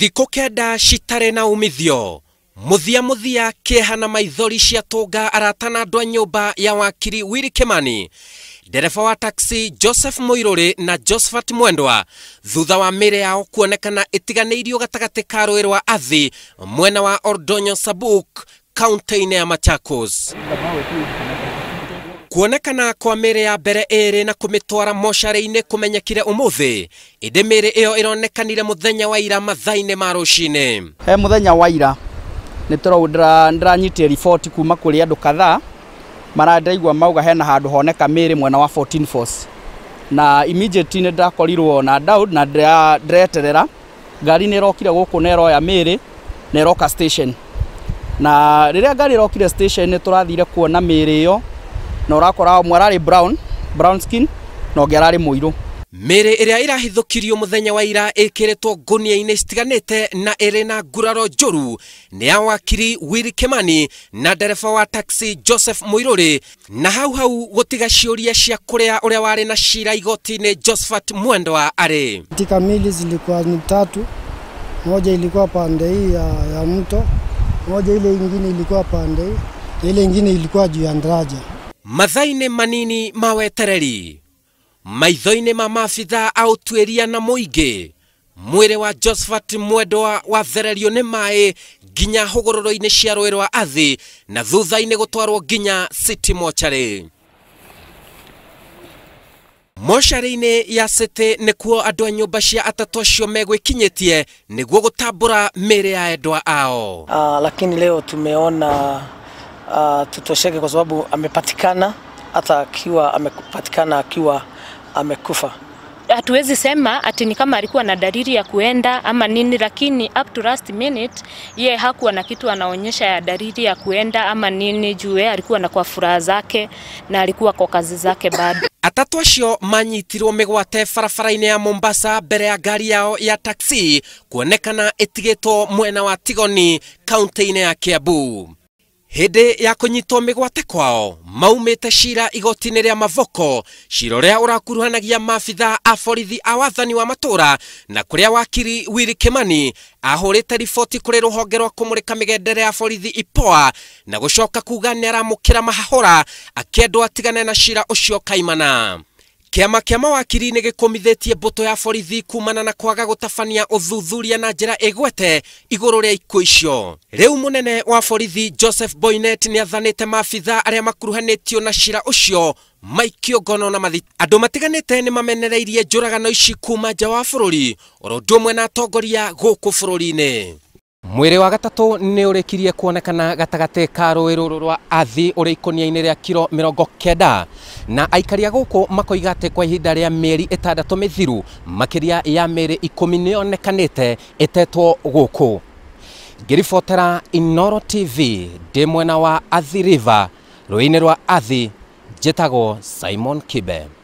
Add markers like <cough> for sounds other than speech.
thikå kenda citarä na umithio muthia muthia kieha na maithori ciatunga arata na andu a nyumba ya wakiri wiri Kimani ndereba wa taxi Joseph Muiruri na Josephat Mwendwa thutha wa mĩĩrĩ yao kuonekana ĩtiganĩirio gatagatĩ ka rũĩ rwa Athi mwena wa Ordonyo Sabuk kaunti-inĩ ya Machakos kuonekana kwa mĩrĩ ya mbere ĩrĩ na kũmĩtwara mocarĩ-inĩ kũmenyekire ũmũthĩ ĩndĩ mĩrĩ ĩyo ĩronekanire mũthenya wa ira mathaa-inĩ ma rũcinĩ he mũthenya wa ira nĩ tũrau ndĩranyitire riboti kuma kũrĩ andũ kadhaa marandĩraigua mauga hena handũ honeka mĩrĩ mwena wa 14 force na immediately nĩ ndakorirwo na Daud na ndĩreterera ngari nĩ ĩrokire gũkũ na ĩroya mĩrĩ na ĩroka station na rĩrĩa ngari ĩrokire station nĩ tũrathire kuona mĩrĩ ĩyo na urakora umwe ararĩ brown brown skin na ũngĩ muiru mere mĩrĩ ĩrĩa hithukirio muthenya wa ira ĩkĩrĩtwo ngũnia-inĩ citiganĩte na ĩrĩ na nguraro njũru nĩ ya wakiri Willy Kimani na ndereba wa taxi Joseph Mũirũrĩ na hau hau gũtiga ciũria cia kuria uria wari na cira igoti-inĩ Josephat Mwendwa arĩ. Kamili zilikuwa ni tatu, moja ilikuwa pande hii ya, ya mto, moja ile ingine ilikuwa pande hii, ile ingine ilikuwa juu ya daraja mathainä manini ma wetereri maitho-inä ma maabitha a å na mũingĩ mwĩrĩ wa josfat mwendwa wathererio nĩ maĩ nginya hũgũrũrũ-inĩ cia rwĩ rwa athĩ na thutha-inĩ gũtwarwo nginya city mocharĩ mocarĩ-inĩ ya city nĩkuo andũ a nyũmba cia atatũ acio megwĩkinyĩtie nĩguo gũtambũra mĩĩrĩ ya endwa ao uh, lakini leo tumeona uh, tutosheke kwa sababu amepatikana hata akiwa amepatikana akiwa amekufa. Hatuwezi sema ati ni kama alikuwa na dalili ya kuenda ama nini, lakini up to last minute yeye hakuwa na kitu anaonyesha ya dalili ya kuenda ama nini, juu yeye alikuwa na kwa furaha zake na alikuwa kwa kazi zake bado. <coughs> Atatu acio manyitirwo migwate barabara-inĩ ya Mombasa mbere ya ngari yao ya taxi kuonekana ĩtigĩtwo mwena wa Tigoni kaunti-inĩ ya Kiambu hindi ya kunyitwo migwate kwao maumite cira igoti-inĩ rĩa mavoko cira ũrĩa ũrakuruhanagia maabitha a borithi a wathani wa matũũra na kũrĩa wakiri wili kimani ahũrĩte riboti kũrĩ rũhonge rwa kũmũrĩka mĩgendere ya borithi ipoa na gũcoka kuuga nĩ aramũkĩra mahahũra akĩendwo atigane na cira ũcio kaimana Kĩama kĩa mawakiri nĩ gĩkũmithĩtie mbåtå ya borithi kumana na kwaga gũtabania ũthuthuria na njĩra ĩgwete igũrũ rĩa ikuũ icio. Rĩu nene wa borithi Joseph Boynet nĩ athanĩte maabitha makuruhanä tio na cira ũcio maikio ngono na mathi. matiganä te nä mamenereirie ragano ici kuma nja wa bũrũri oro ũndũ ũmwe na atongoria gũkũ bũrũri-inĩ mwiri wa gatatu ni urikirie kuonekana gatagati ka rwi ruru rwa athi uri ikoniaini ria kiro mirongo kenda na aikaria a guku makoiga ati kwa ihinda ria mieri itandatu mithiru makiria ya miri ikumi nionekanite itetwo guku ngiribotera inoro tv ndi mwena wa athi river rwini rwa athi njitagwo simon kibe